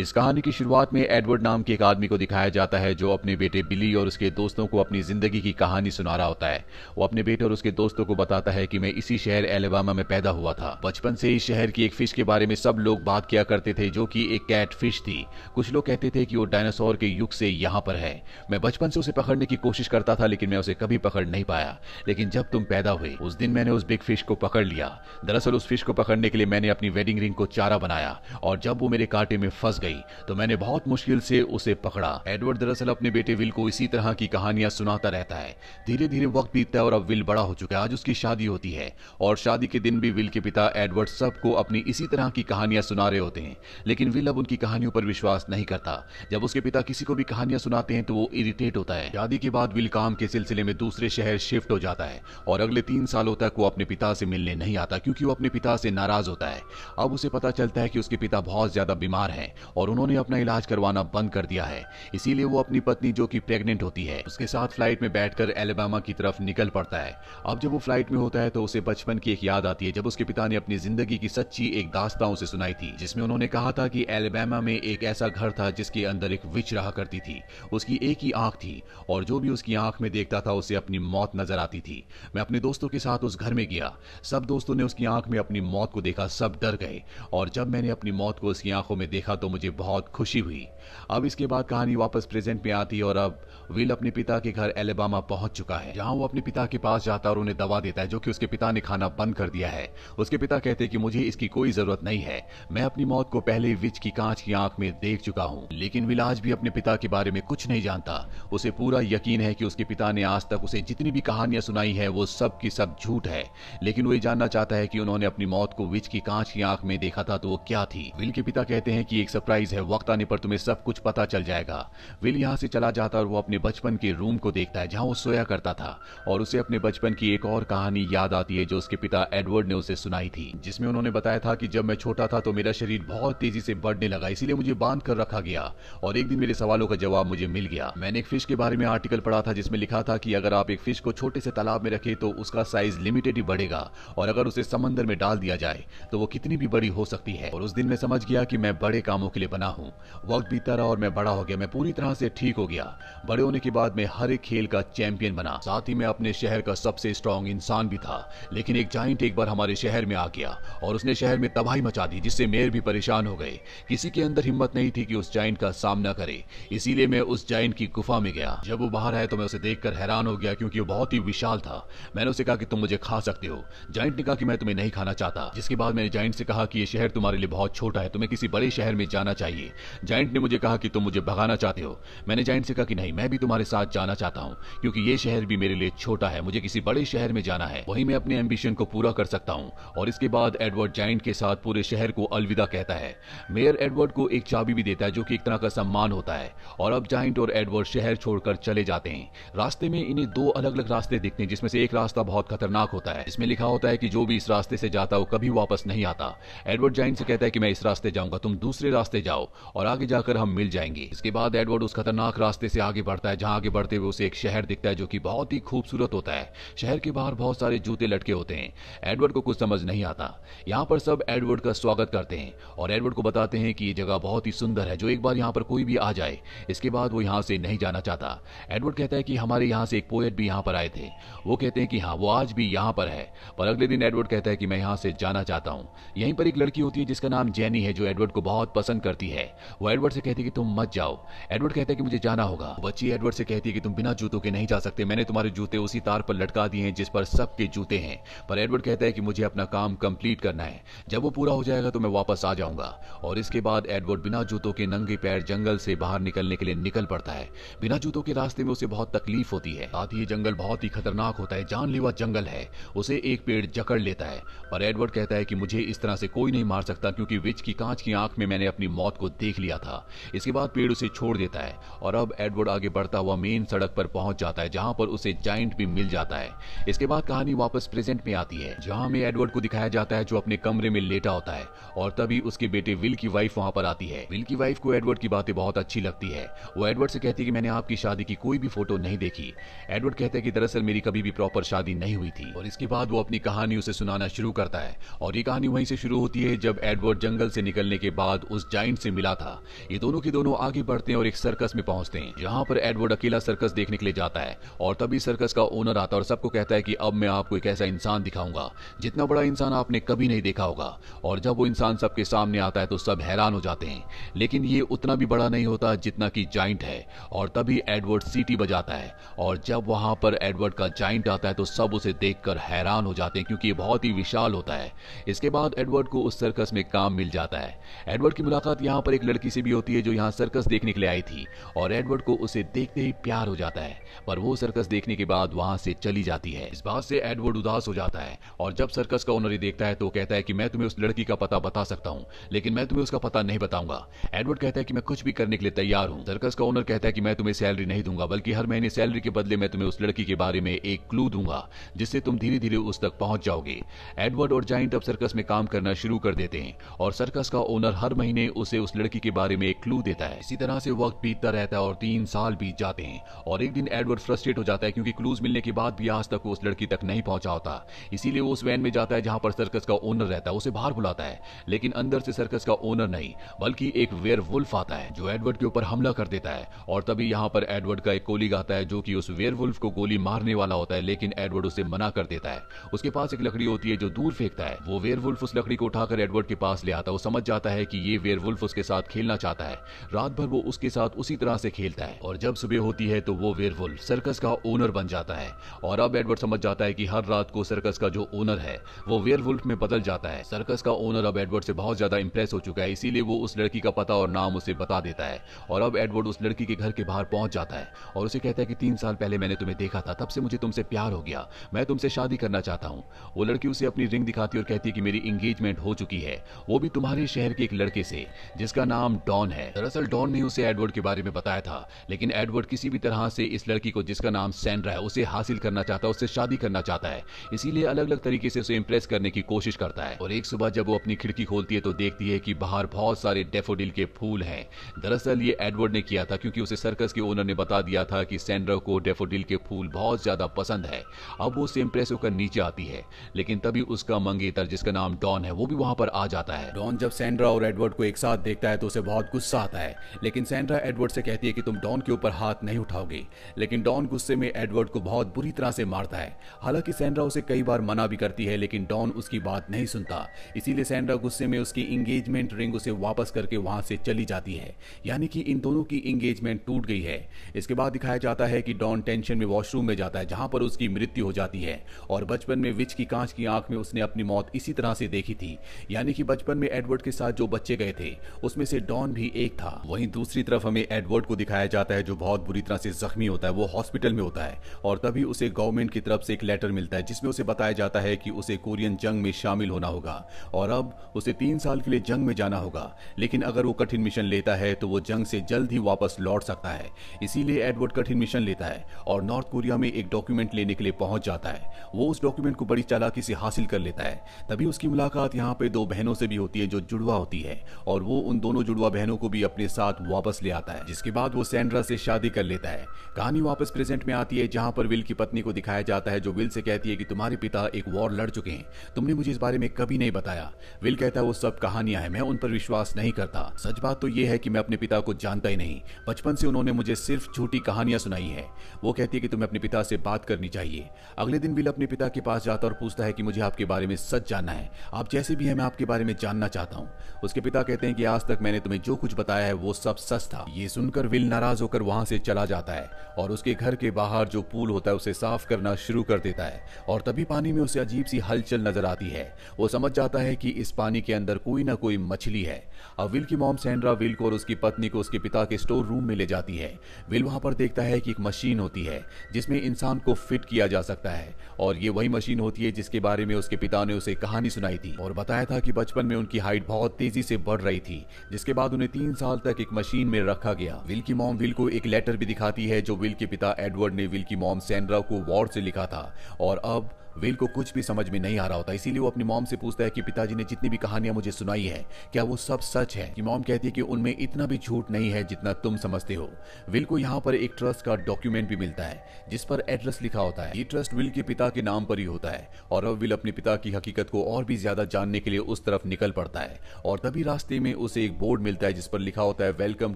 इस कहानी की शुरुआत में एडवर्ड नाम के एक आदमी को दिखाया जाता है जो अपने बेटे बिली और उसके दोस्तों को अपनी जिंदगी की कहानी सुना रहा होता है वो अपने बेटे और उसके दोस्तों को बताता है कि मैं इसी शहर एलेबामा में पैदा हुआ था बचपन से इस शहर की एक फिश के बारे में सब लोग बात किया करते थे जो की एक कैट फिश थी कुछ लोग कहते थे कि वो डायनासोर के युग से यहाँ पर है मैं बचपन से उसे पकड़ने की कोशिश करता था लेकिन मैं उसे कभी पकड़ नहीं पाया लेकिन जब तुम पैदा हुए उस दिन मैंने उस बिग फिश को पकड़ लिया दरअसल उस फिश को पकड़ने के लिए मैंने अपनी वेडिंग रिंग को चारा बनाया और जब वो मेरे कांटे में फंस गई तो मैंने बहुत मुश्किल से उसे पकड़ा एडवर्ड दरअसल अपने बेटे विल को इसी तरह की कहानियां सुनाता रहता है धीरे धीरे वक्त बीतता है और अब विल बड़ा हो चुका है आज उसकी शादी होती है और शादी के दिन भी विल के पिता एडवर्ड सबको अपनी इसी तरह की कहानियां सुना रहे होते हैं लेकिन विल अब उनकी कहानियों पर विश्वास नहीं करता जब उसके पिता किसी को भी कहानियां सुनाते हैं तो वो इरिटेट होता है शादी के बाद विल काम के सिलसिले में दूसरे शहर शिफ्ट हो जाता है और अगले तीन सालों तक वो अपने पिता से मिलने नहीं आता क्योंकि वो अपने पिता से नाराज होता है अब उसे पता चलता है कि उसके पिता बहुत ज्यादा बीमार हैं और उन्होंने अपना इलाज करवाना बंद कर दिया है इसीलिए वो अपनी पत्नी जो कि प्रेग्नेंट होती है उसके साथ फ्लाइट में बैठकर एलेबामा की तरफ निकल पड़ता है अब जब वो फ्लाइट में होता है तो उसे बचपन की एक याद आती है जब उसके पिता ने अपनी जिंदगी की सच्ची एक दास्ता उसे सुनाई थी जिसमें उन्होंने कहा था कि एलेबामा में एक ऐसा घर था जिसके अंदर एक विच रहा करती थी उसकी एक ही आंख थी और जो भी उसकी आंख में देखता था उसे अपनी मौत नजर आती थी मैं अपने दोस्तों के साथ उस घर में गया सब दोस्तों ने उसकी आंख में अपनी मौत को देखा सब डर गए और जब मैंने अपनी मौत को उसकी आंखों में देखा तो मुझे मुझे बहुत खुशी हुई अब इसके बाद कहानी वापस प्रेजेंट में आती है और अब विल अपने पिता के घर एलेबामा पहुंच चुका है जहां वो अपने पिता के पास जाता है और उन्हें दवा देता है जो कि उसके पिता ने खाना बंद कर दिया है उसके पिता कहते हैं कि मुझे इसकी कोई जरूरत नहीं है मैं अपनी मौत को पहले विच की कांच की आंख में देख चुका हूँ लेकिन विल आज भी अपने पिता के बारे में कुछ नहीं जानता उसे पूरा यकीन है कि उसके पिता ने आज तक उसे जितनी भी कहानियां सुनाई है वो सब की सब झूठ है लेकिन वो ये जानना चाहता है कि उन्होंने अपनी मौत को विच की कांच की आंख में देखा था तो वो क्या थी विल के पिता कहते हैं कि एक सरप्राइज सरप्राइज है वक्त आने पर तुम्हें सब कुछ पता चल जाएगा विल यहाँ से चला जाता और वो अपने बचपन के रूम को देखता है जहाँ वो सोया करता था और उसे अपने बचपन की एक और कहानी याद आती है जो उसके पिता एडवर्ड ने उसे सुनाई थी जिसमें उन्होंने बताया था कि जब मैं छोटा था तो मेरा शरीर बहुत तेजी से बढ़ने लगा इसीलिए मुझे बांध कर रखा गया और एक दिन मेरे सवालों का जवाब मुझे मिल गया मैंने एक फिश के बारे में आर्टिकल पढ़ा था जिसमें लिखा था कि अगर आप एक फिश को छोटे से तालाब में रखें तो उसका साइज लिमिटेड ही बढ़ेगा और अगर उसे समंदर में डाल दिया जाए तो वो कितनी भी बड़ी हो सकती है और उस दिन मैं समझ गया कि मैं बड़े कामों के लिए बना हूँ वक्त बीता रहा और मैं बड़ा हो गया मैं पूरी तरह से ठीक हो गया बड़े होने के बाद मैं हर एक खेल का चैंपियन बना साथ ही मैं अपने शहर का सबसे स्ट्रांग इंसान भी था लेकिन एक जाइंट एक बार हमारे शहर में आ गया और उसने शहर में तबाही मचा दी जिससे मेयर भी परेशान हो गए किसी के अंदर हिम्मत नहीं थी कि उस जाइंट का सामना करे इसीलिए मैं उस जाइंट की गुफा में गया जब वो बाहर आया तो मैं उसे देखकर हैरान हो गया क्योंकि वो बहुत ही विशाल था मैंने उसे कहा कि तुम मुझे खा सकते हो जाइंट ने कहा कि मैं तुम्हें नहीं खाना चाहता जिसके बाद मैंने जाइंट से कहा कि ये शहर तुम्हारे लिए बहुत छोटा है तुम्हें किसी बड़े शहर में जाना जाना चाहिए जाइंट ने मुझे कहा कि तुम मुझे भगाना चाहते हो मैंने जाइंट से कहा कि नहीं मैं भी तुम्हारे साथ जाना चाहता हूँ क्योंकि ये शहर भी मेरे लिए छोटा है मुझे किसी बड़े शहर में जाना है वही मैं अपने एम्बिशन को पूरा कर सकता हूँ और इसके बाद एडवर्ड जाइंट के साथ पूरे शहर को अलविदा कहता है मेयर एडवर्ड को एक चाबी भी देता है जो की एक तरह का सम्मान होता है और अब जाइंट और एडवर्ड शहर छोड़कर चले जाते हैं रास्ते में इन्हें दो अलग अलग रास्ते दिखते हैं जिसमें से एक रास्ता बहुत खतरनाक होता है इसमें लिखा होता है कि जो भी इस रास्ते से जाता वो कभी वापस नहीं आता एडवर्ड जाइंट से कहता है कि मैं इस रास्ते जाऊंगा तुम दूसरे रास्ते रास्ते जाओ और आगे जाकर हम मिल जाएंगे इसके बाद एडवर्ड उस खतरनाक रास्ते से आगे बढ़ता है जहाँ आगे बढ़ते हुए उसे एक शहर दिखता है जो की बहुत ही खूबसूरत होता है शहर के बाहर बहुत सारे जूते लटके होते हैं एडवर्ड को कुछ समझ नहीं आता यहाँ पर सब एडवर्ड का स्वागत करते हैं और एडवर्ड को बताते हैं कि ये जगह बहुत ही सुंदर है जो एक बार यहाँ पर कोई भी आ जाए इसके बाद वो यहाँ से नहीं जाना चाहता एडवर्ड कहता है कि हमारे यहाँ से एक पोएट भी यहाँ पर आए थे वो कहते हैं कि हाँ वो आज भी यहाँ पर है पर अगले दिन एडवर्ड कहता है कि मैं यहाँ से जाना चाहता हूँ यहीं पर एक लड़की होती है जिसका नाम जैनी है जो एडवर्ड को बहुत पसंद करती है वो एडवर्ड से कहती है कि तुम मत जाओ एडवर्ड कहता है कि मुझे जाना होगा बच्ची एडवर्ड से कहती है कि तुम बिना जूतों के नहीं जा सकते मैंने तुम्हारे जूते उसी तार पर लटका दिए हैं जिस पर सबके जूते हैं पर एडवर्ड कहता है कि मुझे अपना काम कंप्लीट करना है जब वो पूरा हो जाएगा तो मैं वापस आ जाऊंगा और इसके बाद एडवर्ड बिना जूतों के नंगे पैर जंगल से बाहर निकलने के लिए निकल पड़ता है बिना जूतों के रास्ते में उसे बहुत तकलीफ होती है साथ ही जंगल बहुत ही खतरनाक होता है जानलेवा जंगल है उसे एक पेड़ जकड़ लेता है पर एडवर्ड कहता है कि मुझे इस तरह से कोई नहीं मार सकता क्योंकि विच की कांच की आंख में मैंने अपनी मौत को देख लिया था इसके बाद पेड़ उसे छोड़ देता है और अब एडवर्ड आगे बढ़ता हुआ मेन सड़क पर पहुंच जाता है जहां पर उसे जाइंट भी मिल जाता है इसके बाद कहानी वापस प्रेजेंट में आती है जहां में एडवर्ड को दिखाया जाता है जो अपने कमरे में लेटा होता है और तभी उसके बेटे विल की वाइफ वहां पर आती है विल की वाइफ को एडवर्ड की बातें बहुत अच्छी लगती है वो एडवर्ड से कहती है कि मैंने आपकी शादी की कोई भी फोटो नहीं देखी एडवर्ड कहते हैं कि दरअसल मेरी कभी भी प्रॉपर शादी नहीं हुई थी और इसके बाद वो अपनी कहानी उसे सुनाना शुरू करता है और ये कहानी वहीं से शुरू होती है जब एडवर्ड जंगल से निकलने के बाद उस जाइंट जाइंट से मिला था ये दोनों के दोनों आगे बढ़ते हैं और एक सर्कस में पहुंचते हैं जहां पर एडवर्ड अकेला सर्कस देखने के लिए जाता है और तभी सर्कस का ओनर आता है और सबको कहता है कि अब मैं आपको एक ऐसा इंसान दिखाऊंगा जितना बड़ा इंसान आपने कभी नहीं देखा होगा और जब वो इंसान सबके सामने आता है तो सब हैरान हो जाते हैं लेकिन ये उतना भी बड़ा नहीं होता जितना की जाइंट है और तभी एडवर्ड सीटी बजाता है और जब वहां पर एडवर्ड का जाइंट आता है तो सब उसे देखकर हैरान हो जाते हैं क्योंकि ये बहुत ही विशाल होता है इसके बाद एडवर्ड को उस सर्कस में काम मिल जाता है एडवर्ड की मुलाकात साथ यहाँ पर एक लड़की से भी होती है जो यहाँ सर्कस देखने के लिए आई थी और एडवर्ड को उसे देखते ही प्यार हो जाता है पर वो सर्कस देखने के बाद वहां से चली जाती है इस बात से एडवर्ड उदास हो जाता है और जब सर्कस का ओनर देखता है तो कहता है कि मैं तुम्हें उस लड़की का पता बता सकता हूँ लेकिन मैं तुम्हें उसका पता नहीं बताऊंगा एडवर्ड कहता है कि मैं कुछ भी करने के लिए तैयार हूँ सर्कस का ओनर कहता है कि मैं तुम्हें सैलरी नहीं दूंगा बल्कि हर महीने सैलरी के बदले मैं तुम्हें उस लड़की के बारे में एक क्लू दूंगा जिससे तुम धीरे धीरे उस तक पहुंच जाओगे एडवर्ड और जाइंट अब सर्कस में काम करना शुरू कर देते हैं और सर्कस का ओनर हर महीने उसे उस लड़की के बारे में एक क्लू देता है इसी तरह से वक्त बीतता रहता है और तीन साल बीत जाते हैं और एक दिन एडवर्ड फ्रस्ट्रेट हो जाता है क्योंकि क्लूज मिलने के बाद भी आज तक उस लड़की तक नहीं पहुंचा होता इसीलिए वो उस वैन में जाता है जहां पर सर्कस का ओनर रहता है उसे बाहर बुलाता है लेकिन अंदर से सर्कस का ओनर नहीं बल्कि एक वेयर वुल्फ आता है जो एडवर्ड के ऊपर हमला कर देता है और तभी यहाँ पर एडवर्ड का एक गोली गाता है जो कि उस वेयर वुल्फ को गोली मारने वाला होता है लेकिन एडवर्ड उसे मना कर देता है उसके पास एक लकड़ी होती है जो दूर फेंकता है वो वेयर वुल्फ उस लकड़ी को उठाकर एडवर्ड के पास ले आता है वो समझ जाता है कि ये वेयर वुल्फ उसके साथ खेलना चाहता है रात भर वो उसके साथ उसी तरह से खेलता है और जब सुबह होती है तो वो वेर सर्कस का ओनर बन जाता है और अब एडवर्ड समझ जाता है कि हर रात को सर्कस का जो ओनर है वो वेयरवुल्फ में बदल जाता है सर्कस का ओनर अब एडवर्ड से बहुत ज्यादा इंप्रेस हो चुका है इसीलिए वो उस लड़की का पता और नाम उसे बता देता है और अब एडवर्ड उस लड़की के घर के बाहर पहुंच जाता है और उसे कहता है कि तीन साल पहले मैंने तुम्हें देखा था तब से मुझे तुमसे प्यार हो गया मैं तुमसे शादी करना चाहता हूँ वो लड़की उसे अपनी रिंग दिखाती और कहती है कि मेरी इंगेजमेंट हो चुकी है वो भी तुम्हारे शहर के एक लड़के से जिसका नाम डॉन है दरअसल डॉन ने उसे एडवर्ड के बारे में बताया था लेकिन एडवर्ड किसी भी तरह से इस लड़की को जिसका नाम सैंड्रा है उसे हासिल करना चाहता है उससे शादी करना चाहता है इसीलिए अलग अलग तरीके से उसे इम्प्रेस करने की कोशिश करता है और एक सुबह जब वो अपनी खिड़की खोलती है तो देखती है की बाहर बहुत सारे डेफोडिल के फूल है दरअसल ये एडवर्ड ने किया था क्योंकि उसे सर्कस के ओनर ने बता दिया था कि सैंड्रा को डेफोडिल के फूल बहुत ज्यादा पसंद है अब वो उसे इम्प्रेस होकर नीचे आती है लेकिन तभी उसका मंगेतर जिसका नाम डॉन है वो भी वहां पर आ जाता है डॉन जब सैंड्रा और एडवर्ड को एक साथ देखता है तो उसे बहुत गुस्सा आता है लेकिन सैंड्रा एडवर्ड से कहती है कि तुम डॉन के ऊपर हाथ नहीं उठाओगे लेकिन डॉन गुस्से में एडवर्ड को बहुत बुरी तरह से मारता है हालांकि सैंड्रा उसे कई बार मना भी करती है लेकिन डॉन उसकी बात नहीं सुनता इसीलिए सैंड्रा गुस्से में उसकी इंगेजमेंट रिंग उसे वापस करके वहां से चली जाती है यानी कि इन दोनों की इंगेजमेंट टूट गई है इसके बाद दिखाया जाता है कि डॉन टेंशन में वॉशरूम में जाता है जहां पर उसकी मृत्यु हो जाती है और बचपन में विच की कांच की आंख में उसने अपनी मौत इसी तरह से देखी थी यानी कि बचपन में एडवर्ड के साथ जो बच्चे गए थे थे उसमें से डॉन भी एक था वहीं दूसरी तरफ हमें एडवर्ड को दिखाया जाता है जो बहुत बुरी तरह से जख्मी होता है वो हॉस्पिटल में होता है और तभी उसे गवर्नमेंट की तरफ से एक लेटर मिलता है जिसमें उसे बताया जाता है कि उसे कोरियन जंग में शामिल होना होगा और अब उसे तीन साल के लिए जंग में जाना होगा लेकिन अगर वो कठिन मिशन लेता है तो वो जंग से जल्द ही वापस लौट सकता है इसीलिए एडवर्ड कठिन मिशन लेता है और नॉर्थ कोरिया में एक डॉक्यूमेंट लेने के लिए पहुंच जाता है वो उस डॉक्यूमेंट को बड़ी चालाकी से हासिल कर लेता है तभी उसकी मुलाकात यहाँ पे दो बहनों से भी होती है जो जुड़वा होती है और और वो उन दोनों जुड़वा बहनों को भी अपने साथ वापस ले आता है जिसके बाद वो सैंड्रा से शादी कर लेता है कहानी वापस प्रेजेंट में आती है जहां पर विल की पत्नी को दिखाया जाता है जो विल से कहती है कि तुम्हारे पिता एक वॉर लड़ चुके हैं तुमने मुझे इस बारे में कभी नहीं बताया विल कहता है वो सब कहानियां हैं मैं उन पर विश्वास नहीं करता सच बात तो यह है कि मैं अपने पिता को जानता ही नहीं बचपन से उन्होंने मुझे सिर्फ झूठी कहानियां सुनाई है वो कहती है कि तुम्हें अपने पिता से बात करनी चाहिए अगले दिन विल अपने पिता के पास जाता और पूछता है कि मुझे आपके बारे में सच जानना है आप जैसे भी है मैं आपके बारे में जानना चाहता हूँ उसके पिता कहते हैं हैं कि आज तक मैंने तुम्हें जो कुछ बताया है वो सब सच था ये सुनकर विल नाराज होकर वहां से चला जाता है और उसके घर के बाहर जो पूल होता है उसे साफ करना शुरू कर देता है और तभी पानी में उसे अजीब सी हलचल नजर आती है वो समझ जाता है कि इस पानी के अंदर कोई ना कोई मछली है अब विल की मॉम सैंड्रा विल को और उसकी पत्नी को उसके पिता के स्टोर रूम में ले जाती है विल वहां पर देखता है कि एक मशीन होती है जिसमें इंसान को फिट किया जा सकता है और ये वही मशीन होती है जिसके बारे में उसके पिता ने उसे कहानी सुनाई थी और बताया था कि बचपन में उनकी हाइट बहुत तेजी से बढ़ रही थी जिसके बाद उन्हें तीन साल तक एक मशीन में रखा गया विल की मॉम विल को एक लेटर भी दिखाती है जो विल के पिता एडवर्ड ने विल की मॉम सैंड्रा को वार्ड से लिखा था और अब वेल को कुछ भी समझ में नहीं आ रहा होता इसीलिए वो अपनी मॉम से पूछता है कि पिताजी ने जितनी भी कहानियां मुझे सुनाई है क्या वो सब सच है कि मॉम कहती है कि उनमें इतना भी झूठ नहीं है जितना तुम समझते हो विल को यहाँ पर एक ट्रस्ट का डॉक्यूमेंट भी मिलता है जिस पर एड्रेस लिखा होता है ये ट्रस्ट विल के पिता के नाम पर ही होता है और अब विल अपने पिता की हकीकत को और भी ज्यादा जानने के लिए उस तरफ निकल पड़ता है और तभी रास्ते में उसे एक बोर्ड मिलता है जिस पर लिखा होता है वेलकम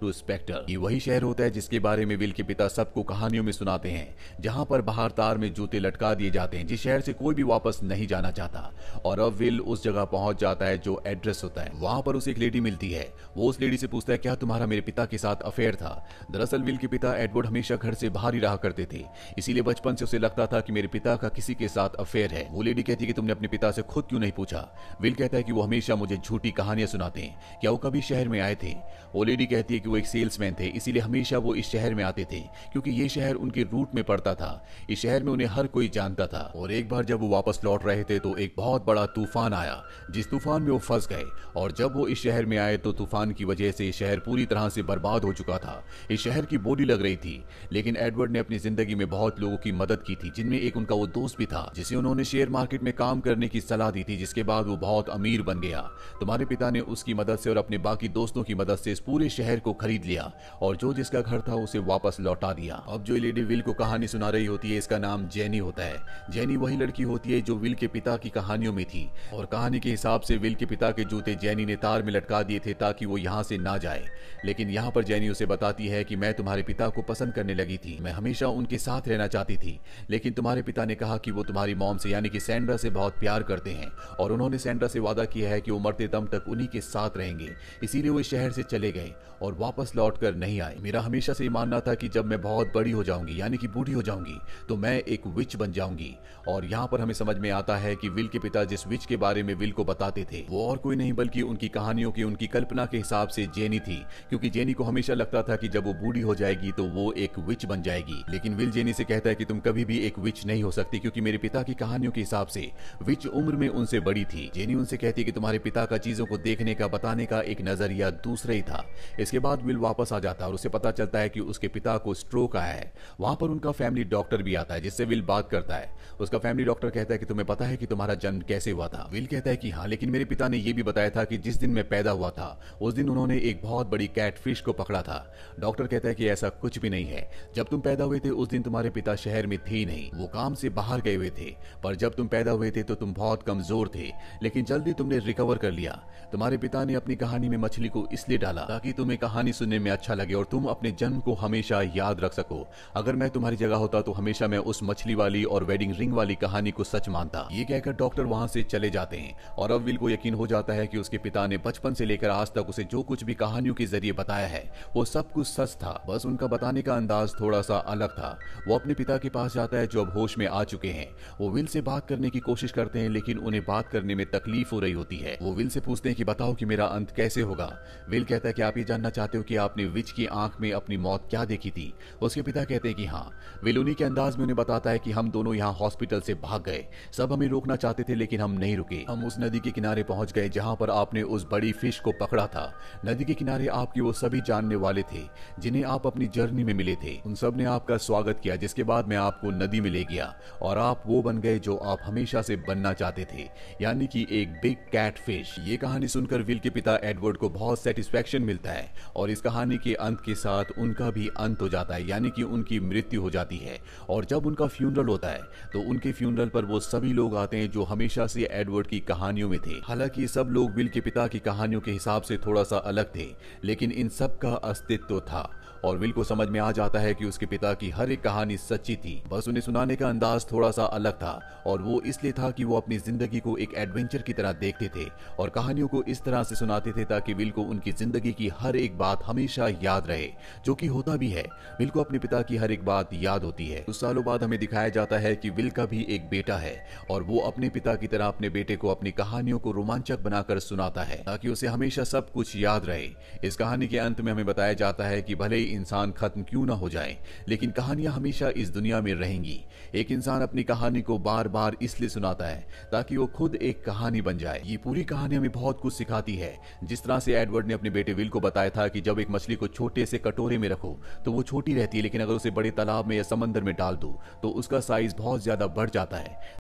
टू स्पेक्टर ये वही शहर होता है जिसके बारे में विल के पिता सबको कहानियों में सुनाते हैं जहां पर बाहर तार में जूते लटका दिए जाते हैं जिस शहर से कोई भी वापस नहीं जाना चाहता और अब विल उस जगह पहुंच जाता है जो एड्रेस होता है वहां पर उसे एक लेडी मिलती है वो उस लेडी से पूछता है क्या तुम्हारा मेरे पिता के साथ अफेयर था दरअसल विल के पिता एडवर्ड हमेशा घर से बाहर ही रहा करते थे इसीलिए बचपन से उसे लगता था कि मेरे पिता का किसी के साथ अफेयर है वो लेडी कहती है कि तुमने अपने पिता से खुद क्यों नहीं पूछा विल कहता है कि वो हमेशा मुझे झूठी कहानियां सुनाते हैं क्या वो कभी शहर में आए थे वो लेडी कहती है कि वो एक सेल्समैन थे इसीलिए हमेशा वो इस शहर में आते थे क्योंकि ये शहर उनके रूट में पड़ता था इस शहर में उन्हें हर कोई जानता था और एक बार जब वो वापस लौट रहे थे तो एक बहुत बड़ा तूफान आया जिस तूफान में वो फंस गए और जब वो इस शहर में आए तो तूफान की वजह से इस शहर पूरी तरह से बर्बाद हो चुका था इस शहर की बोली लग रही थी लेकिन एडवर्ड ने अपनी जिंदगी में बहुत लोगों की मदद की थी जिनमें एक उनका वो दोस्त भी था जिसे उन्होंने शेयर मार्केट में काम करने की सलाह दी थी जिसके बाद वो बहुत अमीर बन गया तुम्हारे पिता ने उसकी मदद से और अपने बाकी दोस्तों की मदद से इस पूरे शहर को खरीद लिया और जो जिसका घर था उसे वापस लौटा दिया अब जो लेडी विल को कहानी सुना रही होती है इसका नाम जेनी होता है जेनी वही लड़की होती है जो विल के पिता की कहानियों में थी और कहानी के हिसाब से विल के पिता के जूते जैनी ने तार में लटका दिए थे ताकि वो यहाँ से ना जाए लेकिन यहाँ पर जैनी उसे बताती है कि मैं तुम्हारे पिता को पसंद करने लगी थी मैं हमेशा उनके साथ रहना चाहती थी लेकिन तुम्हारे पिता ने कहा कि वो तुम्हारी मॉम से यानी कि सैंड्रा से बहुत प्यार करते हैं और उन्होंने सैंड्रा से वादा किया है कि वो मरते दम तक उन्हीं के साथ रहेंगे इसीलिए वो शहर से चले गए और वापस लौट कर नहीं आए मेरा हमेशा से मानना था कि जब मैं बहुत बड़ी हो जाऊंगी यानी कि बूढ़ी हो जाऊंगी तो मैं एक विच बन जाऊंगी और यहाँ पर हमें समझ में आता है कि विल के पिता जिस विच के बारे में विल को बताते थे वो और कोई नहीं बल्कि उनकी कहानियों की उनकी कल्पना के हिसाब से जेनी थी क्योंकि जेनी को हमेशा लगता था कि जब वो बूढ़ी हो जाएगी तो वो एक विच बन जाएगी लेकिन विल जेनी से कहता है कि तुम कभी भी एक विच नहीं हो सकती क्योंकि मेरे पिता की कहानियों के हिसाब से विच उम्र में उनसे बड़ी थी जेनी उनसे कहती है कि तुम्हारे पिता का चीजों को देखने का बताने का एक नजरिया दूसरा ही था इसके बाद विल वापस आ जाता है और उसे पता चलता है कि उसके पिता को स्ट्रोक आया है वहां पर उनका फैमिली डॉक्टर भी आता है जिससे विल बात करता है उसका फैमिली तभी डॉक्टर कहता है कि तुम्हें पता है कि तुम्हारा जन्म कैसे हुआ था विल कहता है कि हाँ लेकिन मेरे पिता ने यह भी बताया था कि जिस दिन मैं पैदा हुआ था उस दिन उन्होंने एक बहुत बड़ी कैट फिश को पकड़ा था डॉक्टर कहता है कि ऐसा कुछ भी नहीं है जब तुम पैदा हुए थे उस दिन तुम्हारे पिता शहर में थे नहीं वो काम से बाहर गए हुए थे पर जब तुम पैदा हुए थे तो तुम बहुत कमजोर थे लेकिन जल्दी तुमने रिकवर कर लिया तुम्हारे पिता ने अपनी कहानी में मछली को इसलिए डाला ताकि तुम्हें कहानी सुनने में अच्छा लगे और तुम अपने जन्म को हमेशा याद रख सको अगर मैं तुम्हारी जगह होता तो हमेशा मैं उस मछली वाली और वेडिंग रिंग वाली कहानी कहानी को सच मानता ये कहकर डॉक्टर वहाँ से चले जाते हैं और अब विल को यकीन हो जाता है कि उसके पिता ने बचपन से लेकर आज तक उसे जो कुछ भी कहानियों के जरिए बताया है वो सब कुछ सच था बस उनका बताने का अंदाज थोड़ा सा अलग था वो अपने पिता के पास जाता है जो अब होश में आ चुके हैं वो विल से बात करने की कोशिश करते हैं लेकिन उन्हें बात करने में तकलीफ हो रही होती है वो विल से पूछते हैं कि बताओ कि मेरा अंत कैसे होगा विल कहता है कि आप ये जानना चाहते हो कि आपने विच की आंख में अपनी मौत क्या देखी थी उसके पिता कहते हैं कि हाँ विल उन्हीं के अंदाज में उन्हें बताता है कि हम दोनों यहाँ हॉस्पिटल से भाग गए सब हमें रोकना चाहते थे लेकिन हम नहीं रुके हम उस नदी के किनारे पहुंच गए जहां पर आपने उस बड़ी फिश को पकड़ा था नदी के किनारे आपके वो सभी जानने वाले थे जिन्हें आप अपनी जर्नी में मिले थे उन सब ने आपका स्वागत किया जिसके बाद मैं आपको नदी में ले गया और आप वो बन गए जो आप हमेशा से बनना चाहते थे यानी कि एक बिग कैट फिश ये कहानी सुनकर विल के पिता एडवर्ड को बहुत सेटिस्फेक्शन मिलता है और इस कहानी के अंत के साथ उनका भी अंत हो जाता है यानी कि उनकी मृत्यु हो जाती है और जब उनका फ्यूनरल होता है तो उनके फ्यूनर फ्यूनरल पर वो सभी लोग आते हैं जो हमेशा से एडवर्ड की कहानियों में थे हालांकि सब लोग बिल के पिता की कहानियों के हिसाब से थोड़ा सा अलग थे लेकिन इन सब का अस्तित्व था और विल को समझ में आ जाता है कि उसके पिता की हर एक कहानी सच्ची थी बस उन्हें सुनाने का अंदाज थोड़ा सा अलग था और वो इसलिए था कि वो अपनी जिंदगी को एक एडवेंचर की तरह देखते थे और कहानियों को इस तरह से सुनाते थे ताकि विल को उनकी जिंदगी की हर एक बात हमेशा याद रहे जो की होता भी है विल को अपने पिता की हर एक बात याद होती है कुछ सालों बाद हमें दिखाया जाता है की विल का भी एक बेटा है और वो अपने पिता की तरह अपने बेटे को अपनी कहानियों को रोमांचक बनाकर सुनाता है ताकि उसे हमेशा सब कुछ याद रहे इस कहानी के अंत में हमें बताया जाता है कि भले ही इंसान खत्म क्यों ना हो जाए लेकिन कहानियां हमेशा इस दुनिया में रहेंगी एक इंसान अपनी कहानी को बार बार इसलिए सुनाता है ताकि वो खुद एक कहानी बन जाए ये पूरी कहानी हमें बहुत कुछ सिखाती है जिस तरह से एडवर्ड ने अपने बेटे विल को बताया था कि जब एक मछली को छोटे से कटोरे में रखो तो वो छोटी रहती है लेकिन अगर उसे बड़े तालाब में या समंदर में डाल दो तो उसका साइज बहुत ज्यादा बढ़ जाता है